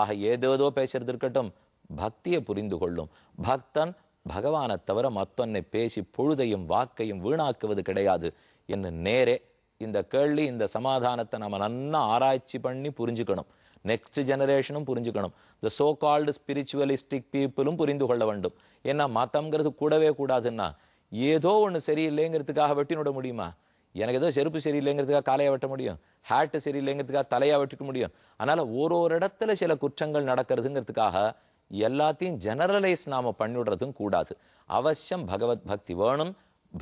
ஆக ஏதேதோ பேசுறது இருக்கட்டும் பக்தியை புரிந்து கொள்ளும் பக்தன் பகவானை தவிர மத்தொன்னை பேசி பொழுதையும் வாக்கையும் வீணாக்குவது கிடையாது என்று நேரே இந்த கேள்வி இந்த சமாதானத்தை நம்ம நல்லா ஆராய்ச்சி பண்ணி புரிஞ்சுக்கணும் நெக்ஸ்ட் ஜெனரேஷனும் புரிஞ்சுக்கணும் இந்த சோ கால்டு ஸ்பிரிச்சுவலிஸ்டிக் பீப்புளும் புரிந்து கொள்ள வேண்டும் ஏன்னா மதங்கிறது கூடவே கூடாதுன்னா ஏதோ ஒன்று சரியில்லைங்கிறதுக்காக வெட்டினுட முடியுமா எனக்கு ஏதோ செருப்பு சரியில்லைங்கிறதுக்காக காலையை வெட்ட முடியும் ஹேட்டு சரியில்லைங்கிறதுக்காக தலையாக வெட்டிக்க முடியும் அதனால் ஒரு ஒரு இடத்துல சில குற்றங்கள் நடக்கிறதுங்கிறதுக்காக எல்லாத்தையும் ஜெனரலைஸ் நாம் பண்ணிவிடுறதும் கூடாது அவசியம் பகவத் பக்தி வேணும்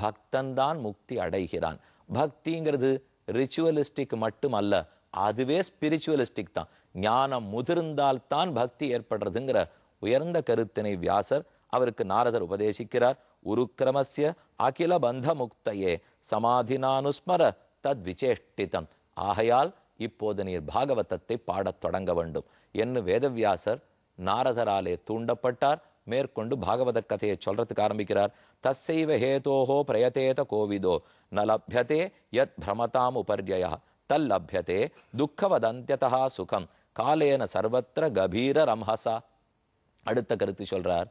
பக்தன்தான் முக்தி அடைகிறான் பக்திங்கிறது ரிச்சுவலிஸ்டிக் மட்டும் அல்ல அதுவே ஸ்பிரிச்சுவலிஸ்டிக் தான் ஞானம் முதிர்ந்தால்தான் பக்தி ஏற்படுறதுங்கிற உயர்ந்த கருத்தினை வியாசர் அவருக்கு நாரதர் உபதேசிக்கிறார் உருக்கிரமசிய அகில பந்த முக்தையே சமாதினானுஸ்மர தத் விசேஷ்டிதம் ஆகையால் இப்போது நீர் பாகவதத்தை பாடத் தொடங்க வேண்டும் என்று வேதவியாசர் நாரதராலே தூண்டப்பட்டார் மேற்கொண்டு பாகவத கதையை சொல்றதுக்கு ஆரம்பிக்கிறார் தஸ்ஸைவ ஹேதோஹோ பிரயதேத கோவிதோ ந லபியதே யத் பிரமதாம் உபர்ய தல் லப்யதே துக்கவதந்தியதா சுகம் காலேன சர்வத்திர கபீர ரம்ஹசா அடுத்த கருத்து சொல்றார்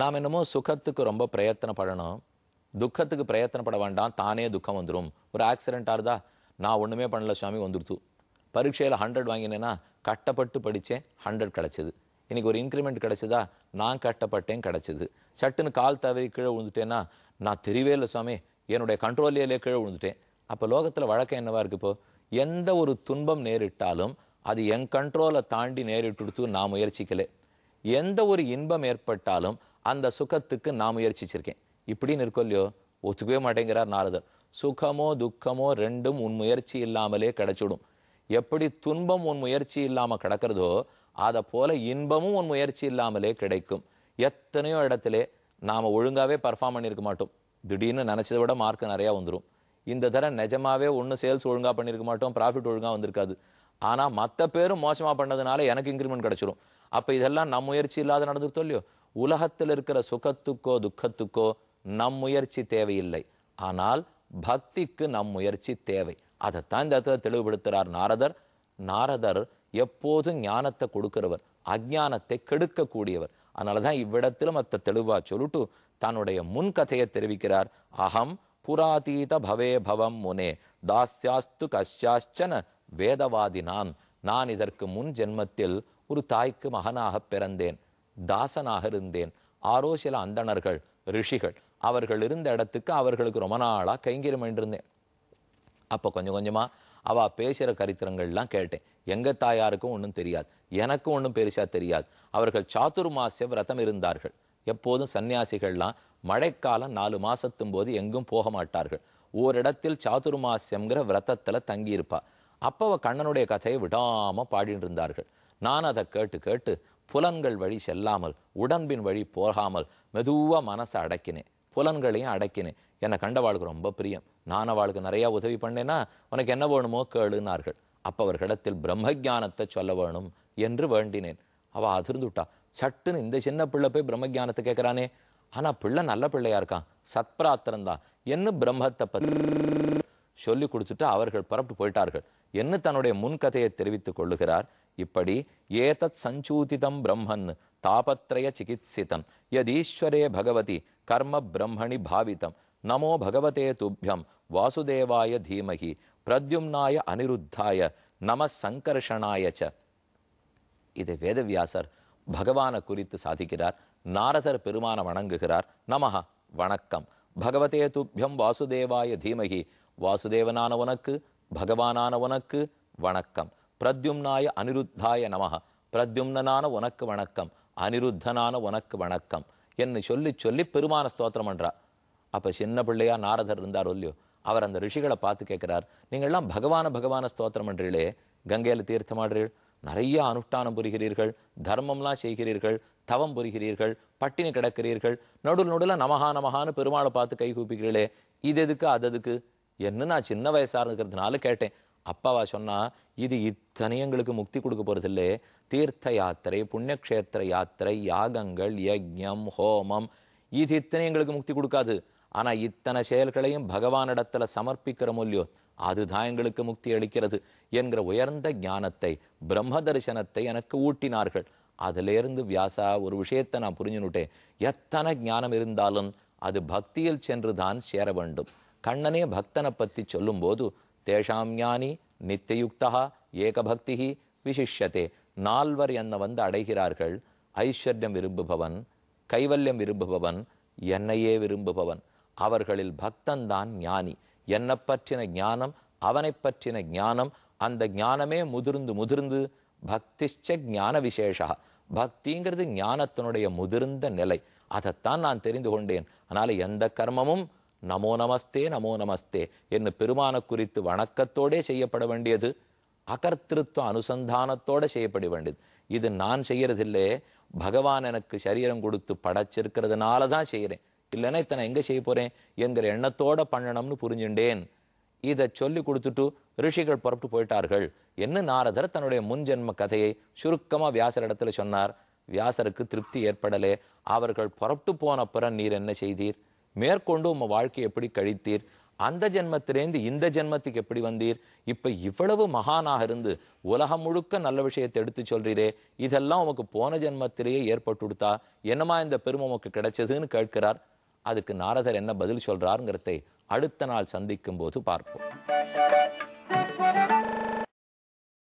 நாம் என்னமோ சுகத்துக்கு ரொம்ப பிரயத்தனப்படணும் துக்கத்துக்கு பிரயத்தனப்பட வேண்டாம் தானே துக்கம் வந்துடும் ஒரு ஆக்சிடென்ட்டாக இருந்தா நான் ஒன்றுமே பண்ணல சுவாமி வந்துடுத்து பரீட்சையில் ஹண்ட்ரட் வாங்கினேன்னா கட்டப்பட்டு படித்தேன் ஹண்ட்ரட் கிடச்சிது இன்றைக்கி ஒரு இன்க்ரிமெண்ட் கிடச்சிதா நான் கட்டப்பட்டேன் கிடச்சிது சட்டுன்னு கால் தவறி கீழே விழுந்துட்டேன்னா நான் தெரியவே இல்லை சுவாமி என்னுடைய கண்ட்ரோலியிலே கீழே விழுந்துட்டேன் அப்போ லோகத்தில் வழக்கம் என்னவா இருக்குது இப்போது எந்த ஒரு துன்பம் நேரிட்டாலும் அது என் கண்ட்ரோலை தாண்டி நேரிட்டு நான் முயற்சிக்கலை எந்த ஒரு இன்பம் ஏற்பட்டாலும் அந்த சுகத்துக்கு நான் முயற்சிச்சிருக்கேன் இப்படின்னு இருக்கோ இல்லையோ ஒத்துக்கவே மாட்டேங்கிறார் நாரதர் சுகமோ துக்கமோ ரெண்டும் உன் முயற்சி இல்லாமலே கிடைச்சிடும் எப்படி துன்பம் உன் முயற்சி இல்லாமல் கிடக்கிறதோ அதை போல இன்பமும் உன் முயற்சி இல்லாமலே கிடைக்கும் எத்தனையோ இடத்துல நாம் ஒழுங்காகவே பர்ஃபார்ம் பண்ணியிருக்க மாட்டோம் திடீர்னு நினச்சதை விட மார்க் நிறையா வந்துடும் இந்த தடவை நிஜமாவே ஒன்றும் சேல்ஸ் ஒழுங்காக பண்ணியிருக்க மாட்டோம் ப்ராஃபிட் ஒழுங்காக வந்திருக்காது ஆனால் மற்ற பேரும் மோசமாக பண்ணதுனால எனக்கு இன்க்ரிமெண்ட் கிடச்சிரும் அப்போ இதெல்லாம் நம் முயற்சி இல்லாத நடந்துருத்தோ இல்லையோ உலகத்தில் இருக்கிற சுகத்துக்கோ துக்கத்துக்கோ நம் முயற்சி தேவையில்லை ஆனால் பக்திக்கு நம் முயற்சி தேவை அதைத்தான் இந்த இடத்துல தெளிவுபடுத்துகிறார் நாரதர் நாரதர் எப்போதும் ஞானத்தை கொடுக்கிறவர் அஜானத்தை கெடுக்கக்கூடியவர் அதனால தான் இவ்விடத்திலும் மற்ற தெளிவாக சொல்லிட்டு தன்னுடைய முன்கதையை தெரிவிக்கிறார் அகம் புராதீத பவே பவம் முனே தாஸ்யாஸ்து கஷ்யாச்சன வேதவாதினான் நான் இதற்கு முன் ஜென்மத்தில் ஒரு தாய்க்கு மகனாக பிறந்தேன் தாசனாக இருந்தேன் ஆரோசில அந்தணர்கள் ரிஷிகள் அவர்கள் இருந்த இடத்துக்கு அவர்களுக்கு ரொம்ப நாளாக கைங்கிரம் இருந்தேன் அப்போ கொஞ்சம் கொஞ்சமாக அவள் பேசுகிற கரித்திரங்கள்லாம் கேட்டேன் எங்கள் தாயாருக்கும் ஒன்றும் தெரியாது எனக்கும் ஒன்றும் பெருசாக தெரியாது அவர்கள் மாசிய விரதம் இருந்தார்கள் எப்போதும் சன்னியாசிகள்லாம் மழைக்காலம் நாலு மாசத்தும் போது எங்கும் போக மாட்டார்கள் ஓரிடத்தில் சாத்துர்மாசியம்ங்கிற விரதத்தில் தங்கியிருப்பா அப்போ அவள் கண்ணனுடைய கதையை விடாமல் பாடிட்டு இருந்தார்கள் நான் அதை கேட்டு கேட்டு புலன்கள் வழி செல்லாமல் உடம்பின் வழி போகாமல் மெதுவாக மனசை அடக்கினேன் புலன்களையும் அடக்கினேன் என்னை கண்டவாளுக்கு ரொம்ப பிரியம் நான் அவளுக்கு நிறையா உதவி பண்ணேன்னா உனக்கு என்ன வேணுமோ கேளுனார்கள் அப்போ அவர்களிடத்தில் பிரம்மஜானத்தை சொல்ல வேணும் என்று வேண்டினேன் அவள் அதிர்ந்துட்டா சட்டுன்னு இந்த சின்ன பிள்ளை போய் பிரம்மஜானத்தை கேட்குறானே ஆனால் பிள்ளை நல்ல பிள்ளையா இருக்கான் சத்பிராத்திரந்தான் என்ன பிரம்மத்தை பற்றி சொல்லி கொடுத்துட்டு அவர்கள் புறப்பட்டு போயிட்டார்கள் என்ன தன்னுடைய முன்கதையை தெரிவித்துக் கொள்ளுகிறார் இப்படி ஏதத் சஞ்சூதிதம் பிரம்மன் தாபத்ரய சிகித்சிதம் யதீஸ்வரே பகவதி கர்ம பிரம்மணி பாவிதம் நமோ பகவதே துப்பியம் வாசுதேவாய தீமகி பிரத்யும்னாய அனிருத்தாய நம சங்கர்ஷனாய ச இதை வேதவியாசர் பகவானை குறித்து சாதிக்கிறார் நாரதர் பெருமான வணங்குகிறார் நமஹ வணக்கம் பகவதே துப்பியம் வாசுதேவாய தீமகி வாசுதேவனான உனக்கு பகவானான உனக்கு வணக்கம் பிரத்யும்னாய அனிருத்தாய நமக பிரத்யும்னனான உனக்கு வணக்கம் அனிருத்தனான உனக்கு வணக்கம் என்று சொல்லி சொல்லி பெருமான ஸ்தோத்திரம் பண்ணுறா அப்ப சின்ன பிள்ளையா நாரதர் இருந்தார் இல்லையோ அவர் அந்த ரிஷிகளை பார்த்து கேட்கிறார் நீங்கள்லாம் பகவான பகவான ஸ்தோத்திரம் பண்றீங்களே கங்கையில் தீர்த்தமாடுறீள் நிறைய அனுஷ்டானம் புரிகிறீர்கள் தர்மம்லாம் செய்கிறீர்கள் தவம் புரிகிறீர்கள் பட்டினி கிடக்கிறீர்கள் நடுல் நடுல நமகா நமகான்னு பெருமாளை பார்த்து கை கூப்பிக்கிறீர்களே இது எதுக்கு அது எதுக்கு என்ன நான் சின்ன வயசாக இருக்கிறதுனால கேட்டேன் அப்பாவா சொன்னால் இது இத்தனையங்களுக்கு முக்தி கொடுக்க போகிறதில்ல தீர்த்த யாத்திரை புண்ணியக்ஷேத்திர யாத்திரை யாகங்கள் யஜ்யம் ஹோமம் இது இத்தனை எங்களுக்கு முக்தி கொடுக்காது ஆனால் இத்தனை செயல்களையும் பகவானிடத்தில் சமர்ப்பிக்கிற இல்லையோ அதுதான் எங்களுக்கு முக்தி அளிக்கிறது என்கிற உயர்ந்த ஞானத்தை பிரம்ம தரிசனத்தை எனக்கு ஊட்டினார்கள் அதிலிருந்து வியாசா ஒரு விஷயத்தை நான் புரிஞ்சுனுட்டேன் எத்தனை ஞானம் இருந்தாலும் அது பக்தியில் சென்று தான் சேர வேண்டும் கண்ணனே பக்தனை பற்றி சொல்லும்போது தேஷாம் ஞானி நித்தியுக்தா ஏகபக்தி விசிஷதே நால்வர் என்ன வந்து அடைகிறார்கள் ஐஸ்வர்யம் விரும்புபவன் கைவல்யம் விரும்புபவன் என்னையே விரும்புபவன் அவர்களில் பக்தன்தான் ஞானி என்னை பற்றின ஞானம் அவனை பற்றின ஞானம் அந்த ஞானமே முதிர்ந்து முதிர்ந்து பக்திச்ச ஞான விசேஷா பக்திங்கிறது ஞானத்தினுடைய முதிர்ந்த நிலை அதைத்தான் நான் தெரிந்து கொண்டேன் அதனால் எந்த கர்மமும் நமோ நமஸ்தே நமோ நமஸ்தே என்று பெருமான குறித்து வணக்கத்தோடே செய்யப்பட வேண்டியது அகர்த்திருத்துவ அனுசந்தானத்தோட செய்யப்பட வேண்டியது இது நான் செய்யறதில்லே பகவான் எனக்கு சரீரம் கொடுத்து படைச்சிருக்கிறதுனால தான் செய்கிறேன் இல்லைன்னா இத்தனை எங்கே செய்ய போகிறேன் என்கிற எண்ணத்தோட பண்ணணும்னு புரிஞ்சுட்டேன் இதை சொல்லி கொடுத்துட்டு ரிஷிகள் புறப்பட்டு போயிட்டார்கள் என்ன நாரதர் தன்னுடைய முன்ஜென்ம கதையை சுருக்கமாக வியாசர் இடத்துல சொன்னார் வியாசருக்கு திருப்தி ஏற்படலே அவர்கள் புறப்பட்டு போன பிறன் நீர் என்ன செய்தீர் மேற்கொண்டு உங்கள் வாழ்க்கை எப்படி கழித்தீர் அந்த ஜென்மத்திலேருந்து இந்த ஜென்மத்துக்கு எப்படி வந்தீர் இப்போ இவ்வளவு மகானாக இருந்து உலகம் முழுக்க நல்ல விஷயத்தை எடுத்து சொல்கிறீரே இதெல்லாம் உமக்கு போன ஜென்மத்திலேயே ஏற்பட்டு கொடுத்தா என்னமா இந்த பெருமை உமக்கு கிடைச்சதுன்னு கேட்கிறார் அதுக்கு நாரதர் என்ன பதில் சொல்றாருங்கிறதை அடுத்த நாள் சந்திக்கும் போது பார்ப்போம்